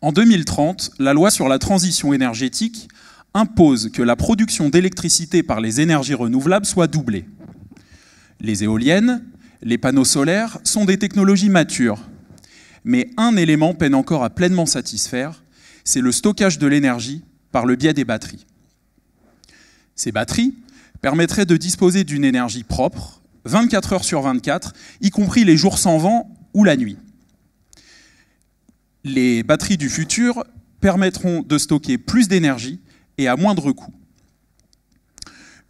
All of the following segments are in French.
En 2030, la loi sur la transition énergétique impose que la production d'électricité par les énergies renouvelables soit doublée. Les éoliennes, les panneaux solaires sont des technologies matures. Mais un élément peine encore à pleinement satisfaire, c'est le stockage de l'énergie par le biais des batteries. Ces batteries permettraient de disposer d'une énergie propre 24 heures sur 24, y compris les jours sans vent ou la nuit les batteries du futur permettront de stocker plus d'énergie et à moindre coût.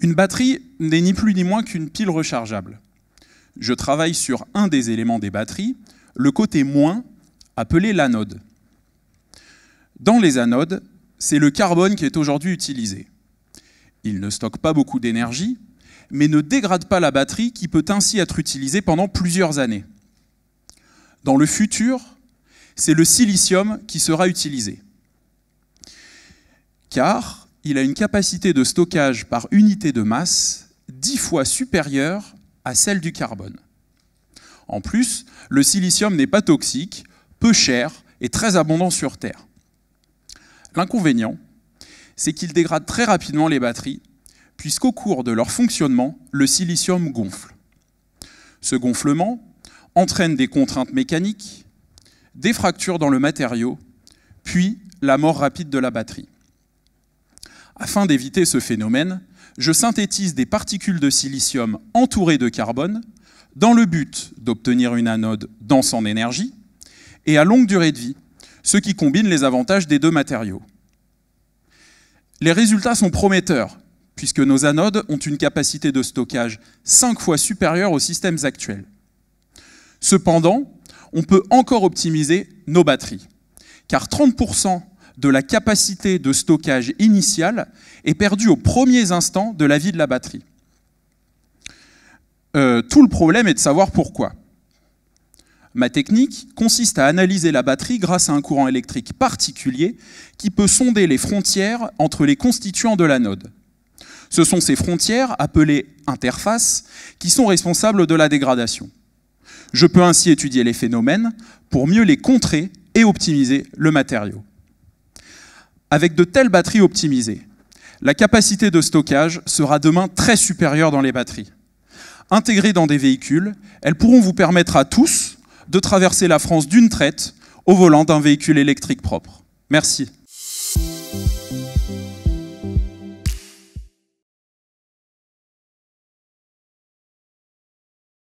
Une batterie n'est ni plus ni moins qu'une pile rechargeable. Je travaille sur un des éléments des batteries, le côté moins, appelé l'anode. Dans les anodes, c'est le carbone qui est aujourd'hui utilisé. Il ne stocke pas beaucoup d'énergie, mais ne dégrade pas la batterie qui peut ainsi être utilisée pendant plusieurs années. Dans le futur, c'est le silicium qui sera utilisé. Car il a une capacité de stockage par unité de masse dix fois supérieure à celle du carbone. En plus, le silicium n'est pas toxique, peu cher et très abondant sur Terre. L'inconvénient, c'est qu'il dégrade très rapidement les batteries, puisqu'au cours de leur fonctionnement, le silicium gonfle. Ce gonflement entraîne des contraintes mécaniques, des fractures dans le matériau, puis la mort rapide de la batterie. Afin d'éviter ce phénomène, je synthétise des particules de silicium entourées de carbone dans le but d'obtenir une anode dense en énergie et à longue durée de vie, ce qui combine les avantages des deux matériaux. Les résultats sont prometteurs, puisque nos anodes ont une capacité de stockage cinq fois supérieure aux systèmes actuels. Cependant, on peut encore optimiser nos batteries, car 30% de la capacité de stockage initiale est perdue aux premiers instants de la vie de la batterie. Euh, tout le problème est de savoir pourquoi. Ma technique consiste à analyser la batterie grâce à un courant électrique particulier qui peut sonder les frontières entre les constituants de la l'anode. Ce sont ces frontières, appelées interfaces, qui sont responsables de la dégradation. Je peux ainsi étudier les phénomènes pour mieux les contrer et optimiser le matériau. Avec de telles batteries optimisées, la capacité de stockage sera demain très supérieure dans les batteries. Intégrées dans des véhicules, elles pourront vous permettre à tous de traverser la France d'une traite au volant d'un véhicule électrique propre. Merci.